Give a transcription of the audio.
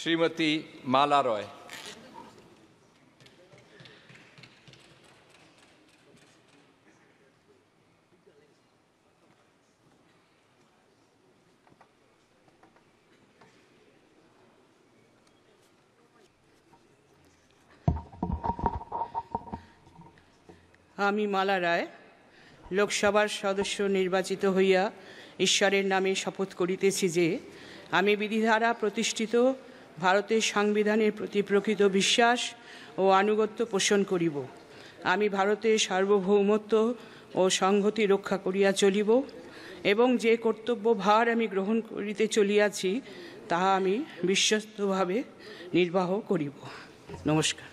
শ্রীমতী মালা রয় আমি মালা রায় লোকসভার সদস্য নির্বাচিত হইয়া ঈশ্বরের নামে শপথ করিতেছি যে আমি বিধিধারা প্রতিষ্ঠিত ভারতের সংবিধানের প্রতি প্রকৃত বিশ্বাস ও আনুগত্য পোষণ করিব আমি ভারতের সার্বভৌমত্ব ও সংহতি রক্ষা করিয়া চলিব এবং যে কর্তব্য ভার আমি গ্রহণ করিতে চলিয়াছি তাহা আমি বিশ্বস্তভাবে নির্বাহ করিব নমস্কার